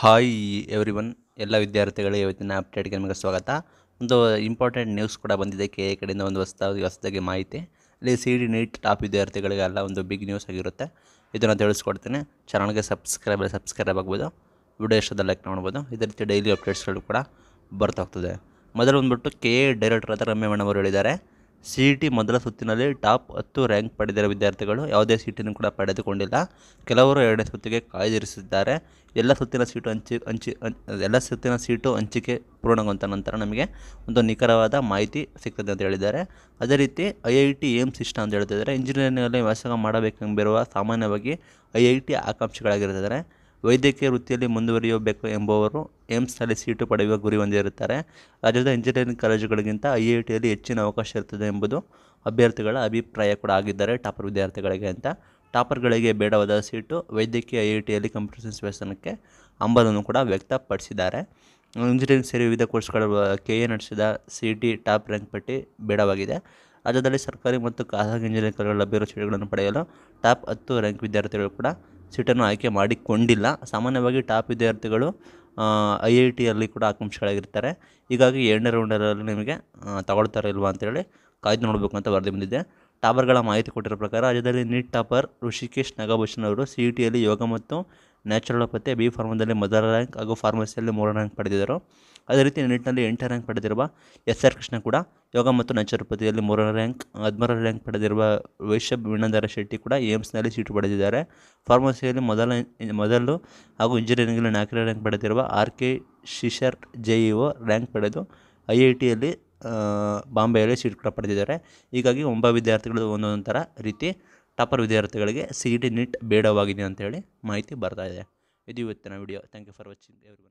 hi every one ಎಲ್ಲ ವಿದ್ಯಾರ್ಥಿಗಳಿಗೆ ಇವತ್ತಿನ ಅಪ್ಡೇಟ್ಗೆ ನಿಮಗೆ ಸ್ವಾಗತ ಒಂದು ಇಂಪಾರ್ಟೆಂಟ್ ನ್ಯೂಸ್ ಕೂಡ ಬಂದಿದೆ ಕೆ ಎ ಕಡೆಯಿಂದ ಒಂದು ಹೊಸ ಹೊಸದಾಗಿ ಮಾಹಿತಿ ಅಲ್ಲಿ ಸಿ ಡಿ ನೀಟ್ ಟಾಪ್ ವಿದ್ಯಾರ್ಥಿಗಳಿಗೆಲ್ಲ ಒಂದು ಬಿಗ್ ನ್ಯೂಸ್ ಆಗಿರುತ್ತೆ ಇದನ್ನು ತಿಳಿಸ್ಕೊಡ್ತೀನಿ ಚಾನಲ್ಗೆ ಸಬ್ಸ್ಕ್ರೈಬ್ ಸಬ್ಸ್ಕ್ರೈಬ್ ಆಗ್ಬೋದು ವಿಡಿಯೋ ಎಷ್ಟು ಲೈಕ್ ನೋಡ್ಬೋದು ಇದೇ ರೀತಿ ಡೈಲಿ ಅಪ್ಡೇಟ್ಸ್ಗಳು ಕೂಡ ಬರ್ತಾ ಹೋಗ್ತದೆ ಮೊದಲು ಬಂದ್ಬಿಟ್ಟು ಕೆ ಎ ಡೈರೆಕ್ಟರ್ ಆದ ರಮ್ಯ ಮೇಡಮ್ ಹೇಳಿದ್ದಾರೆ ಸಿ ಇ ಟಿ ಮೊದಲ ಸುತ್ತಿನಲ್ಲಿ ಟಾಪ್ ಹತ್ತು ರ್ಯಾಂಕ್ ಪಡೆದಿರುವ ವಿದ್ಯಾರ್ಥಿಗಳು ಯಾವುದೇ ಸೀಟನ್ನು ಕೂಡ ಪಡೆದುಕೊಂಡಿಲ್ಲ ಕೆಲವರು ಎರಡನೇ ಸುತ್ತಿಗೆ ಕಾಯ್ದಿರಿಸಿದ್ದಾರೆ ಎಲ್ಲ ಸುತ್ತಿನ ಸೀಟು ಹಂಚಿ ಹಂಚಿ ಎಲ್ಲ ಸುತ್ತಿನ ಸೀಟು ಹಂಚಿಕೆ ಪೂರ್ಣಗೊಂತ ನಂತರ ನಮಗೆ ಒಂದು ನಿಖರವಾದ ಮಾಹಿತಿ ಸಿಗ್ತದೆ ಅಂತ ಹೇಳಿದ್ದಾರೆ ಅದೇ ರೀತಿ ಐ ಐ ಟಿ ಏಮ್ಸ್ ಇಷ್ಟ ಅಂತ ಹೇಳ್ತಿದ್ದಾರೆ ಇಂಜಿನಿಯರಿಂಗಲ್ಲಿ ವ್ಯಾಸಂಗ ಮಾಡಬೇಕೆಂಬಿರುವ ಸಾಮಾನ್ಯವಾಗಿ ಐ ಐ ಟಿ ಆಕಾಂಕ್ಷಿಗಳಾಗಿರ್ತಿದ್ದಾರೆ ವೈದ್ಯಕೀಯ ವೃತ್ತಿಯಲ್ಲಿ ಮುಂದುವರಿಯಬೇಕು ಎಂಬುವರು ಏಮ್ಸ್ನಲ್ಲಿ ಸೀಟು ಪಡೆಯುವ ಗುರಿ ಹೊಂದಿರುತ್ತಾರೆ ರಾಜ್ಯದ ಇಂಜಿನಿಯರಿಂಗ್ ಕಾಲೇಜುಗಳಿಗಿಂತ ಐ ಐ ಟಿಯಲ್ಲಿ ಹೆಚ್ಚಿನ ಅವಕಾಶ ಇರ್ತದೆ ಎಂಬುದು ಅಭ್ಯರ್ಥಿಗಳ ಅಭಿಪ್ರಾಯ ಕೂಡ ಆಗಿದ್ದಾರೆ ಟಾಪರ್ ವಿದ್ಯಾರ್ಥಿಗಳಿಗೆ ಅಂತ ಟಾಪರ್ಗಳಿಗೆ ಬೇಡವಾದ ಸೀಟು ವೈದ್ಯಕೀಯ ಐ ಐ ಟಿಯಲ್ಲಿ ಕಂಪ್ಯೂಟರ್ ಸೈನ್ಸ್ ವ್ಯಾಸನಕ್ಕೆ ಅಂಬಲನ್ನು ಕೂಡ ವ್ಯಕ್ತಪಡಿಸಿದ್ದಾರೆ ಇಂಜಿನಿಯರಿಂಗ್ ಸೇರಿ ವಿವಿಧ ಕೋರ್ಸ್ಗಳ ಕೆ ಎ ನಡೆಸಿದ ಸಿ ಟಿ ಟಾಪ್ ರ್ಯಾಂಕ್ ಪಟ್ಟಿ ಬೇಡವಾಗಿದೆ ರಾಜ್ಯದಲ್ಲಿ ಸರ್ಕಾರಿ ಮತ್ತು ಖಾಸಗಿ ಇಂಜಿನಿಯರಿಂಗ್ ಕಾಲೇಜುಗಳ ಲಭ್ಯವಿರುವ ಸೀಟುಗಳನ್ನು ಪಡೆಯಲು ಟಾಪ್ ಹತ್ತು ರ್ಯಾಂಕ್ ವಿದ್ಯಾರ್ಥಿಗಳು ಕೂಡ ಸೀಟನ್ನು ಆಯ್ಕೆ ಮಾಡಿಕೊಂಡಿಲ್ಲ ಸಾಮಾನ್ಯವಾಗಿ ಟಾಪ್ ವಿದ್ಯಾರ್ಥಿಗಳು ಐ ಐ ಟಿಯಲ್ಲಿ ಕೂಡ ಆಕಾಂಕ್ಷಿಗಳಾಗಿರ್ತಾರೆ ಹೀಗಾಗಿ ಎರಡನೇ ರೌಂಡರಲ್ಲಿ ನಿಮಗೆ ತಗೊಳ್ತಾರೆ ಇಲ್ವಾ ಅಂತೇಳಿ ಕಾಯ್ದು ನೋಡಬೇಕು ಅಂತ ವರದಿ ಬಂದಿದೆ ಟಾಪರ್ಗಳ ಮಾಹಿತಿ ಕೊಟ್ಟಿರೋ ಪ್ರಕಾರ ರಾಜ್ಯದಲ್ಲಿ ನೀಟ್ ಟಾಪರ್ ಋಷಿಕೇಶ್ ನಾಗಭೂಷಣ್ ಅವರು ಸಿ ಇ ಟಿಯಲ್ಲಿ ಯೋಗ ಮತ್ತು ನ್ಯಾಚುರಲೋಪತಿ ಬಿ ಫಾರ್ಮದಲ್ಲಿ ಮೊದಲ ರ್ಯಾಂಕ್ ಹಾಗೂ ಫಾರ್ಮಸಿಯಲ್ಲಿ ಮೂರನೇ ರ್ಯಾಂಕ್ ಪಡೆದಿದ್ದರು ಅದೇ ರೀತಿ ನೀಟ್ನಲ್ಲಿ ಎಂಟನೇ ರ್ಯಾಂಕ್ ಪಡೆದಿರುವ ಎಸ್ ಆರ್ ಕೃಷ್ಣ ಕೂಡ ಯೋಗ ಮತ್ತು ನ್ಯಾಚುರೋಪತಿಯಲ್ಲಿ ಮೂರನೇ ರ್ಯಾಂಕ್ ಹದಿಮೂರನೇ ರ್ಯಾಂಕ್ ಪಡೆದಿರುವ ವೈಶ್ಯ ವಿನಂದರ ಶೆಟ್ಟಿ ಕೂಡ ಏಮ್ಸ್ನಲ್ಲಿ ಸೀಟು ಪಡೆದಿದ್ದಾರೆ ಫಾರ್ಮಸಿಯಲ್ಲಿ ಮೊದಲ ಮೊದಲು ಹಾಗೂ ಇಂಜಿನಿಯರಿಂಗಲ್ಲಿ ನಾಲ್ಕನೇ ರ್ಯಾಂಕ್ ಪಡೆದಿರುವ R K Shishir J E O rank ಪಡೆದು ಐ ಐ ಟಿಯಲ್ಲಿ ಬಾಂಬೆಯಲ್ಲಿ ಸೀಟ್ ಕೂಡ ಪಡೆದಿದ್ದಾರೆ ಹೀಗಾಗಿ ಒಂಬ ವಿದ್ಯಾರ್ಥಿಗಳು ಒಂದೊಂದು ಥರ ರೀತಿ ಟಾಪರ್ ವಿದ್ಯಾರ್ಥಿಗಳಿಗೆ ಸಿ ಇ ಟಿ ನೀಟ್ ಬೇಡವಾಗಿದೆ ಅಂತ ಹೇಳಿ ಮಾಹಿತಿ ಬರ್ತಾ ಇದೆ ಇದು ಇವತ್ತಿನ video thank you for watching every